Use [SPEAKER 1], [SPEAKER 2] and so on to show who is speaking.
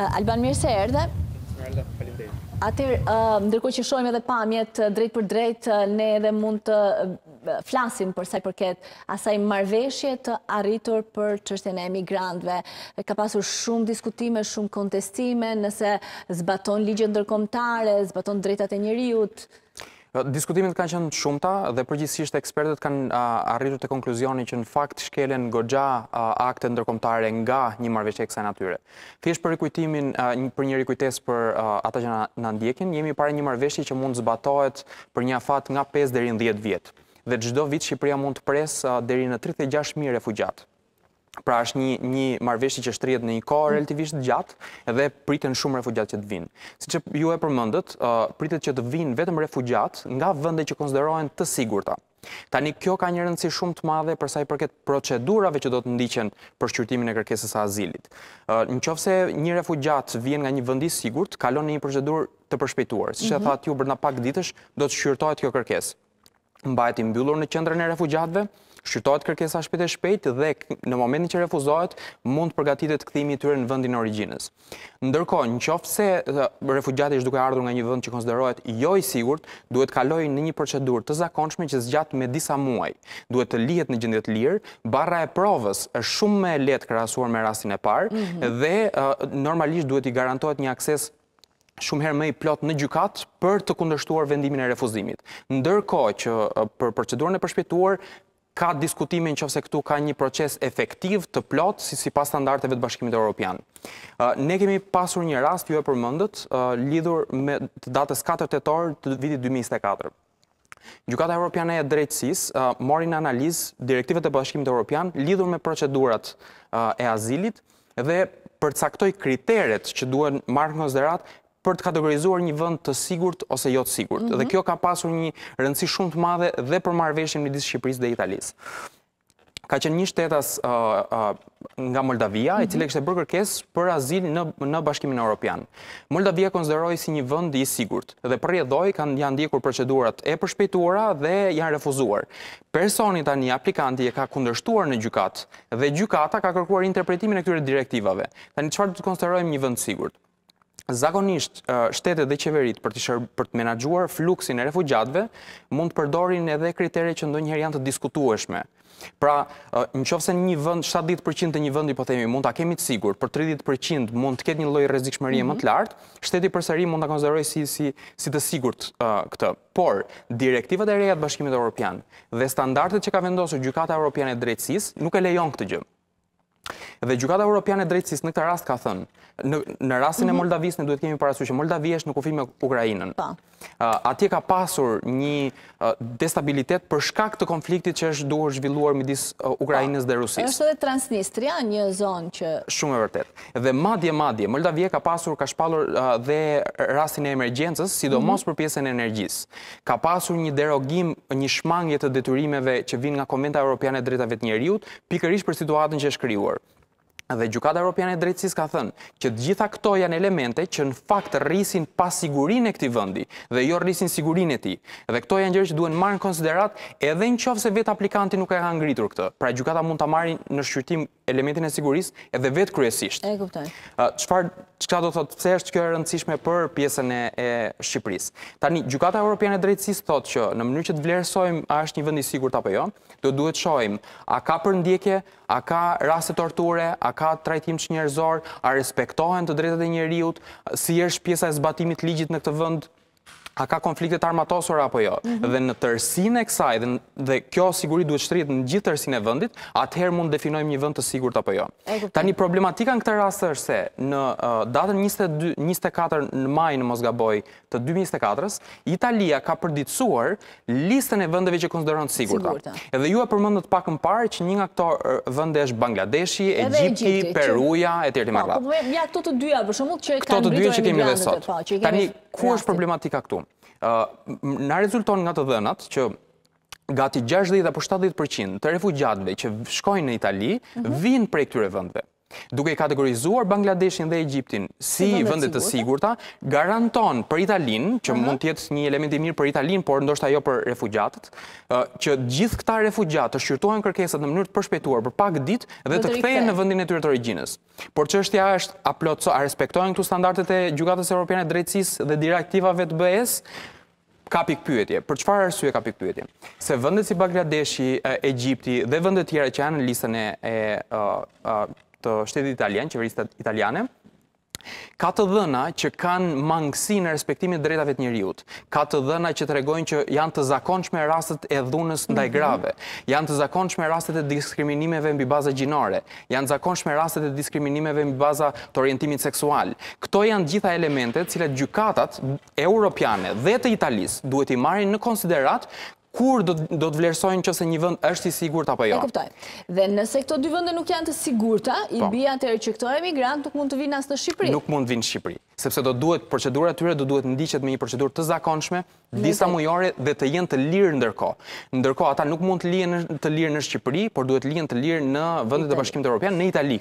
[SPEAKER 1] Eh, Alban Mirë se erdhe. Atër, eh, ndërko që shojmë edhe pamjet eh, drejt për drejt, ne edhe mund të flasim për saj përket asaj marveshje të arritur për qështjen e emigrantve. Ka pasur shumë diskutime, shumë kontestime, nëse zbaton ligje ndërkomtare, zbaton drejtate njëriut, nëse Diskutimit kanë qënë shumëta dhe përgjithsisht ekspertët kanë arritur të konkluzioni që në fakt shkelen gogja akte ndërkomtare nga një marveqe e kësa natyre. Thjesht për rikujtimin, për një rikujtes për ata që në ndjekin, jemi pare një marveqe që mund zbatojt për një afat nga 5 dhe 10 vjetë dhe gjdo vit Shqipëria mund të presë deri në 36.000 refugjatë. Pra është një një marrëveshje që shtrihet në një kohë mm. relativisht të gjatë dhe priten shumë refugjat që të vinë. Siç ju e përmendët, uh, pritet që të vinë vetëm refugjat nga vende që konsiderohen të sigurta. Tani kjo ka një rëndësi shumë të madhe për sa i përket procedurave që do të ndiqen për shqyrtimin e kërkesës së azilit. Uh, Nëse një refugjat vjen nga një vend i sigurt, kalon në një procedurë të përshpejtuar. Siç e mm -hmm. thatë ju për na pak ditësh, do të shqyrtohet kjo kërkesë. Mbahet i mbyllur në qendrën e refugjatëve, Shqytojt kërkesa shpete shpejt dhe në momentin që refuzohet mund të përgatitet kthimi i tyre në vendin e origjinës. Ndërkohë, nëse refugjati është duke ardhur nga një vend që konsiderohet jo i sigurt, duhet kaloj në një procedurë të zakonshme që zgjat me disa muaj. Duhet të lihet në gjendje të lirë, barra e provës është shumë më e lehtë krahasuar me rastin e parë mhm. dhe normalisht duhet i garantohet një akses shumë herë më i plot në gjykat për të kundërshtuar vendimin e refuzimit. Ndërkohë që për procedurën e përshpejtuar ka diskutimin që ose këtu ka një proces efektiv të plot si pas standarteve të bashkimit e Europian. Uh, ne kemi pasur një rast, ju e përmëndët, uh, lidhur me datës 4 të torë të vitit 2024. Gjukata Europiane e drejtsis uh, mori në analizë direktive të bashkimit e Europian lidhur me procedurat e azilit dhe përcaktoj kriteret që duen marrë në zderat për të kategorizuar një vënd të sigurt ose jo të sigurt. Dhe mhm. kjo ka pasur një rëndësi shumë të madhe dhe për marveshjen një disë Shqipëris dhe Italis. Ka qenë një shtetas uh, uh, nga Moldavia, e mhm. cile kështë e bërkërkes për azil në bashkimin e Europian. Moldavia konzderoj si një vënd i sigurt dhe për rjedhoj kanë janë ndjekur procedurat e përshpejtuara dhe janë refuzuar. Personit a një aplikanti e ka kundërshtuar në gjukat dhe gjukata ka kërkuar interpretimin e këtyre direktivave. Ta një qëfar të konzderojmë një vënd sigurt? zakonisht shtetet dhe qeverit për të, për të menagjuar fluksin e refugjatve, mund të përdorin edhe kriteri që ndonjëherë janë të diskutueshme. Pra, në qofë se një vënd, 70% të një vëndi, po themi, mund të kemi të sigur, për 30% mund të ketë një lojë rezikshmëri më të mhm. lartë, shteti përsëri mund të konzeroj si, si, si të sigur të, këtë. Por, direktivët e rejat bashkimit e Europian dhe standartet që ka vendosë gjukata Europian e drejtsis nuk e lejon këtë gjëmë. Dhe Gjukata Europiane Drejtsis në këta rast ka thënë, në rastin e mhm. Moldavis në duhet kemi parasu që Moldavi është në kufi me Ukrajinën. Pa. Po atje ka pasur një destabilitet për shkak të konfliktit që është duhur zhvilluar midis Ukrajinës dhe Rusis. Êshtë dhe Transnistria një zonë që... Shumë e vërtet. Dhe madje, madje, Moldavie ka pasur, ka shpalur dhe rastin e emergjensës, sidomos mhm. për pjesën e energjis. Ka pasur një derogim, një shmangje të detyrimeve që vinë nga Konventa Europiane Dretave të Njeriut, pikërish për situatën që është kryuar dhe Gjukata Europiane Drejtsis ka thënë që gjitha këto janë elemente që në fakt rrisin pasigurin e këti vëndi dhe jo rrisin sigurin e ti. Dhe këto janë gjërë që duen marrë në konsiderat edhe në qovë se vetë aplikanti nuk e ka ngritur këtë. Pra Gjukata mund të marrë në shqytim elementin e sigurisë edhe vetë kryesisht. E kuptoj. Qëfar, qëka do thotë, se është kjo e rëndësishme për pjesën e Shqipërisë? Tani, Gjukata Europiane Drejtësisë thotë që në mënyrë që të vlerësojmë a është një vëndi sigur të apo jo, do duhet shojmë a ka përndjekje, a ka rase torture, a ka trajtim që njerëzor, a respektohen të drejtet e njeriut, si është pjesa e zbatimit ligjit në këtë vënd a ka konfliktet armatosora apo jo, mhm. dhe në tërsin e kësaj, dhe kjo sigurit duhet shtrit në gjithë tërsin e vëndit, atëherë mund definojmë një vënd të sigur të apo jo. Ta një problematika në këtë rrasë është se në datën 24 në maj në Mosgaboj të 2024 Italia ka përditsuar listën e vëndeve që konsideron të sigur të. Edhe ju e përmëndët pak më parë që një nga këto vënde është Bangladeshi, Egypti, Peruja, e tjerti po, marla. Po, po, ja, këto të dyja, për që kanë bitur emigrantët, ku është problematika këtu? Na rezulton nga të dhenat që gati 60 apo 70% të refugjatëve që shkojnë në Itali, mhm. vinë prej këtyre vëndve duke i kategorizuar Bangladeshin dhe Egyptin si vëndet të sigurta, garanton për Italin, që mund tjetë një element i mirë për Italin, por ndoshta jo për refugjatët, që gjithë këta refugjatë të shqyrtohen kërkesat në mënyrë të përshpetuar për pak dit dhe të kthejen në vëndin e tyre të origjinës. Por që ja është a respektojnë këtu standartet e gjugatës europiane drejtsis dhe direktivave të bëhes, ka pikë pyetje. Për çfarë arsye ka pikë pyetje? Se vendet si Bangladeshi, Egjipti dhe vendet tjera që janë në listën e, e të shtetit italian, qeverisë italiane, ka të dhëna që kanë mangësi në respektimit drejtave të njëriut, ka të dhëna që të regojnë që janë të zakonçme rastet e dhunës ndaj mhm. grave, janë të zakonçme rastet e diskriminimeve mbi bazë gjinore, janë zakonçme rastet e diskriminimeve mbi baza të orientimit seksual. Këto janë gjitha elementet cilat gjukatat europiane dhe të italis duhet i marrin në konsiderat kur do të vlerësojnë që se një vënd është i sigur të apo jo. E kuptoj. Dhe nëse këto dy vënde nuk janë të sigur të, i po. bia të që këto migrant nuk mund të vinë asë në Shqipëri. Nuk mund të vinë Shqipëri. Sepse do duhet procedur atyre, do duhet ndiqet me një procedur të zakonshme, disa mujore dhe të jenë të lirë ndërko. Ndërko, ata nuk mund të lirë në Shqipëri, por duhet të lirë në vëndet e bashkim të Europian, në Itali.